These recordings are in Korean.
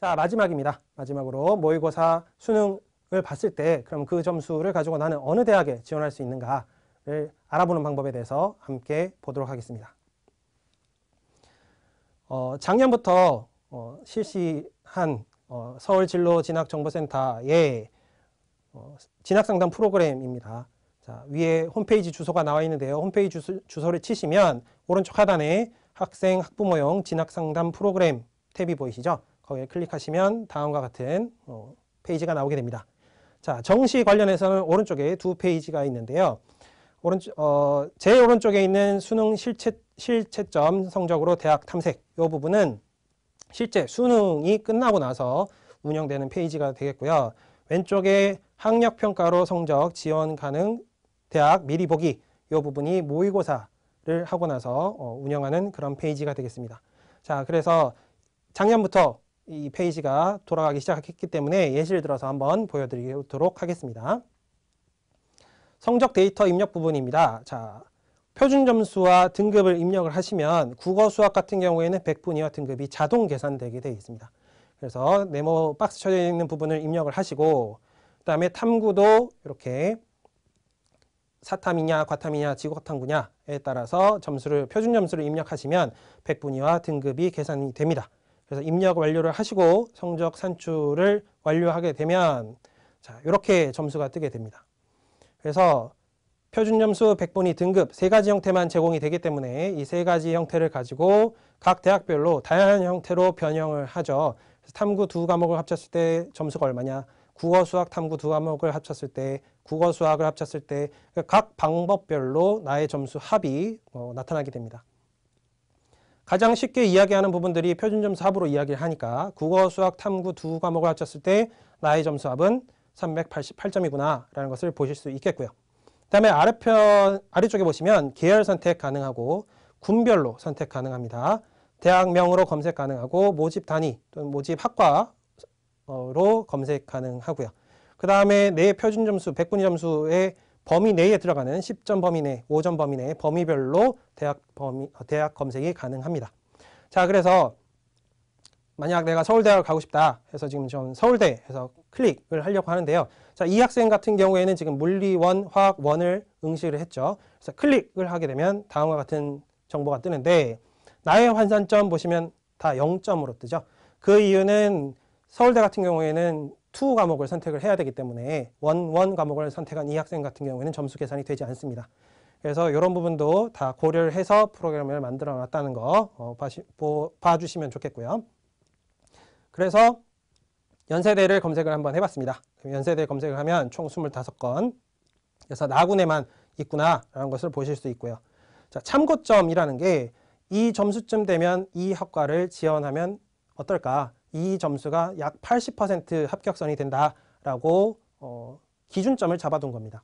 자 마지막입니다. 마지막으로 모의고사 수능을 봤을 때 그럼 그 점수를 가지고 나는 어느 대학에 지원할 수 있는가를 알아보는 방법에 대해서 함께 보도록 하겠습니다. 어, 작년부터 어, 실시한 어, 서울진로진학정보센터의 어, 진학상담 프로그램입니다. 자, 위에 홈페이지 주소가 나와 있는데요. 홈페이지 주소, 주소를 치시면 오른쪽 하단에 학생 학부모용 진학상담 프로그램 탭이 보이시죠? 거기에 클릭하시면 다음과 같은 어, 페이지가 나오게 됩니다. 자, 정시 관련해서는 오른쪽에 두 페이지가 있는데요. 오른쪽, 어, 제 오른쪽에 있는 수능 실체, 실체점 성적으로 대학 탐색 이 부분은 실제 수능이 끝나고 나서 운영되는 페이지가 되겠고요. 왼쪽에 학력평가로 성적 지원 가능 대학 미리 보기 이 부분이 모의고사를 하고 나서 어, 운영하는 그런 페이지가 되겠습니다. 자, 그래서 작년부터 이 페이지가 돌아가기 시작했기 때문에 예시를 들어서 한번 보여드리도록 하겠습니다. 성적 데이터 입력 부분입니다. 자, 표준 점수와 등급을 입력을 하시면 국어 수학 같은 경우에는 100분위와 등급이 자동 계산되게 되어 있습니다. 그래서 네모 박스 쳐져 있는 부분을 입력을 하시고 그 다음에 탐구도 이렇게 사탐이냐 과탐이냐 지구탐구냐에 따라서 점수를 표준 점수를 입력하시면 100분위와 등급이 계산이 됩니다. 그래서 입력 완료를 하시고 성적 산출을 완료하게 되면 자 이렇게 점수가 뜨게 됩니다. 그래서 표준 점수 100분위 등급 세 가지 형태만 제공이 되기 때문에 이 세 가지 형태를 가지고 각 대학별로 다양한 형태로 변형을 하죠. 탐구 두 과목을 합쳤을 때 점수가 얼마냐 국어 수학 탐구 두 과목을 합쳤을 때 국어 수학을 합쳤을 때각 그러니까 방법별로 나의 점수 합이 어, 나타나게 됩니다. 가장 쉽게 이야기하는 부분들이 표준점 수합으로 이야기를 하니까 국어, 수학, 탐구 두 과목을 합쳤을 때 나의 점수 합은 388점이구나 라는 것을 보실 수 있겠고요. 그 다음에 아래편, 아래쪽에 보시면 계열 선택 가능하고 군별로 선택 가능합니다. 대학명으로 검색 가능하고 모집 단위 또는 모집 학과로 검색 가능하고요. 그 다음에 내 표준 점수, 백분위 점수의 범위 내에 들어가는 10점 범위 내, 5점 범위 내 범위별로 대학 범위 어, 대학 검색이 가능합니다. 자, 그래서 만약 내가 서울대학을 가고 싶다 해서 지금 전 서울대 해서 클릭을 하려고 하는데요. 자, 이 학생 같은 경우에는 지금 물리원, 화학원을 응시를 했죠. 그래서 클릭을 하게 되면 다음과 같은 정보가 뜨는데 나의 환산점 보시면 다 0점으로 뜨죠. 그 이유는 서울대 같은 경우에는 t 과목을 선택을 해야 되기 때문에 o n 과목을 선택한 이 학생 같은 경우에는 점수 계산이 되지 않습니다. 그래서 이런 부분도 다 고려를 해서 프로그램을 만들어 놨다는 거봐 어, 봐주시면 좋겠고요. 그래서 연세대를 검색을 한번 해봤습니다. 연세대 검색을 하면 총 25건 그래서 나군에만 있구나라는 것을 보실 수 있고요. 자, 참고점이라는 게 이 점수쯤 되면 이 학과를 지원하면 어떨까 이 점수가 약 80% 합격선이 된다라고 어, 기준점을 잡아둔 겁니다.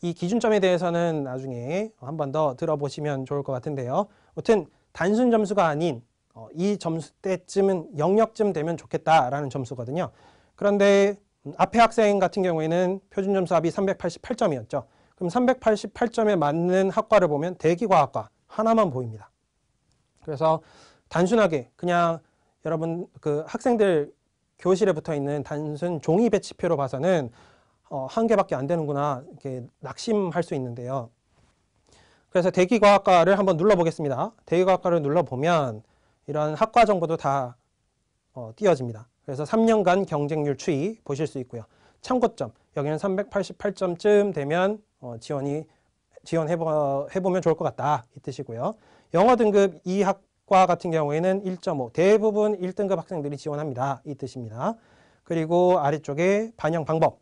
이 기준점에 대해서는 나중에 한 번 더 들어보시면 좋을 것 같은데요. 아무튼 단순 점수가 아닌 어, 이 점수 때쯤은 영역쯤 되면 좋겠다라는 점수거든요. 그런데 앞에 학생 같은 경우에는 표준 점수 합이 388점이었죠. 그럼 388점에 맞는 학과를 보면 대기과학과 하나만 보입니다. 그래서 단순하게 그냥 여러분 그 학생들 교실에 붙어 있는 단순 종이 배치표로 봐서는 어, 한 개밖에 안 되는구나 이렇게 낙심할 수 있는데요. 그래서 대기과학과를 한번 눌러보겠습니다. 대기과학과를 눌러보면 이런 학과 정보도 다 어, 띄워집니다. 그래서 3년간 경쟁률 추이 보실 수 있고요. 참고점 여기는 388점쯤 되면 어, 지원이 지원해보면 좋을 것 같다 이 뜻이고요. 영어 등급 2학 과 같은 경우에는 1.5 대부분 1등급 학생들이 지원합니다. 이 뜻입니다. 그리고 아래쪽에 반영 방법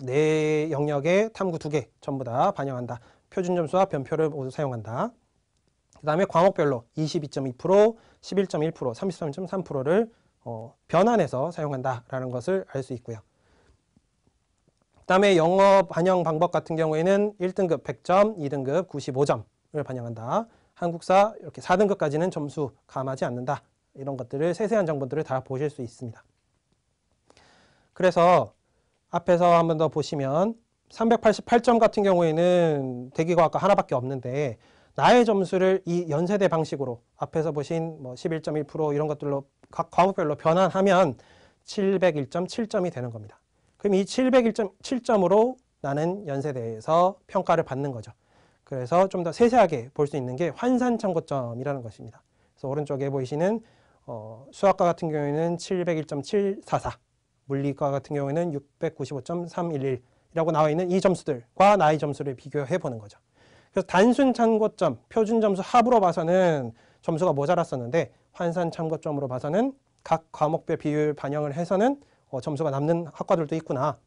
내 영역에 탐구 두 개 전부 다 반영한다. 표준 점수와 변표를 모두 사용한다. 그 다음에 과목별로 22.2%, 11.1%, 33.3%를 어, 변환해서 사용한다라는 것을 알 수 있고요. 그 다음에 영어 반영 방법 같은 경우에는 1등급 100점, 2등급 95점을 반영한다. 한국사 이렇게 4등급까지는 점수 감하지 않는다. 이런 것들을 세세한 정보들을 다 보실 수 있습니다. 그래서 앞에서 한번 더 보시면 388점 같은 경우에는 대기과학과 하나밖에 없는데 나의 점수를 이 연세대 방식으로 앞에서 보신 뭐 11.1% 이런 것들로 각 과목별로 변환하면 701.7점이 되는 겁니다. 그럼 이 701.7점으로 나는 연세대에서 평가를 받는 거죠. 그래서 좀 더 세세하게 볼 수 있는 게 환산 참고점이라는 것입니다. 그래서 오른쪽에 보이시는 어, 수학과 같은 경우에는 701.744, 물리과 같은 경우에는 695.311이라고 나와 있는 이 점수들과 나의 점수를 비교해 보는 거죠. 그래서 단순 참고점, 표준 점수 합으로 봐서는 점수가 모자랐었는데 환산 참고점으로 봐서는 각 과목별 비율 반영을 해서는 어, 점수가 남는 학과들도 있구나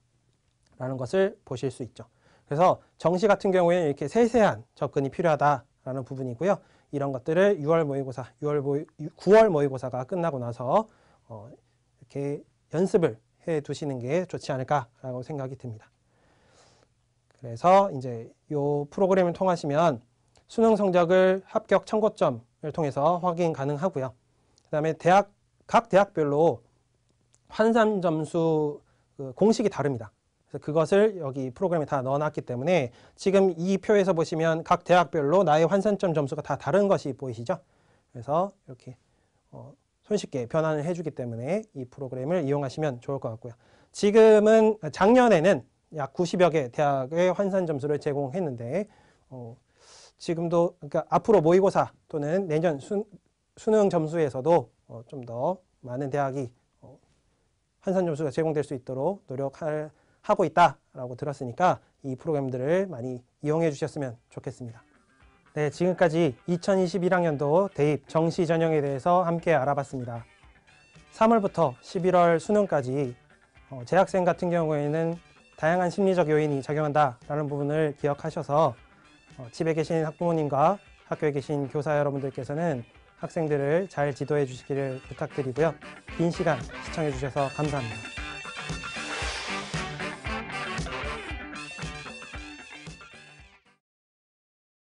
라는 것을 보실 수 있죠. 그래서 정시 같은 경우에는 이렇게 세세한 접근이 필요하다라는 부분이고요. 이런 것들을 6월 모의고사, 6월 모의, 9월 모의고사가 끝나고 나서 어, 이렇게 연습을 해 두시는 게 좋지 않을까라고 생각이 듭니다. 그래서 이제 이 프로그램을 통하시면 수능 성적을 합격 청구점을 통해서 확인 가능하고요. 그 다음에 대학, 각 대학별로 환산 점수 그 공식이 다릅니다. 그것을 여기 프로그램에 다 넣어놨기 때문에 지금 이 표에서 보시면 각 대학별로 나의 환산점 점수가 다 다른 것이 보이시죠? 그래서 이렇게 어, 손쉽게 변환을 해주기 때문에 이 프로그램을 이용하시면 좋을 것 같고요. 지금은 작년에는 약 90여 개 대학의 환산 점수를 제공했는데 어, 지금도 그러니까 앞으로 모의고사 또는 내년 수, 수능 점수에서도 어, 좀더 많은 대학이 어, 환산 점수가 제공될 수 있도록 노력할 하고 있다라고 들었으니까 이 프로그램들을 많이 이용해 주셨으면 좋겠습니다. 네, 지금까지 2021학년도 대입 정시 전형에 대해서 함께 알아봤습니다. 3월부터 11월 수능까지 어, 재학생 같은 경우에는 다양한 심리적 요인이 작용한다라는 부분을 기억하셔서 어, 집에 계신 학부모님과 학교에 계신 교사 여러분들께서는 학생들을 잘 지도해 주시기를 부탁드리고요. 긴 시간 시청해 주셔서 감사합니다.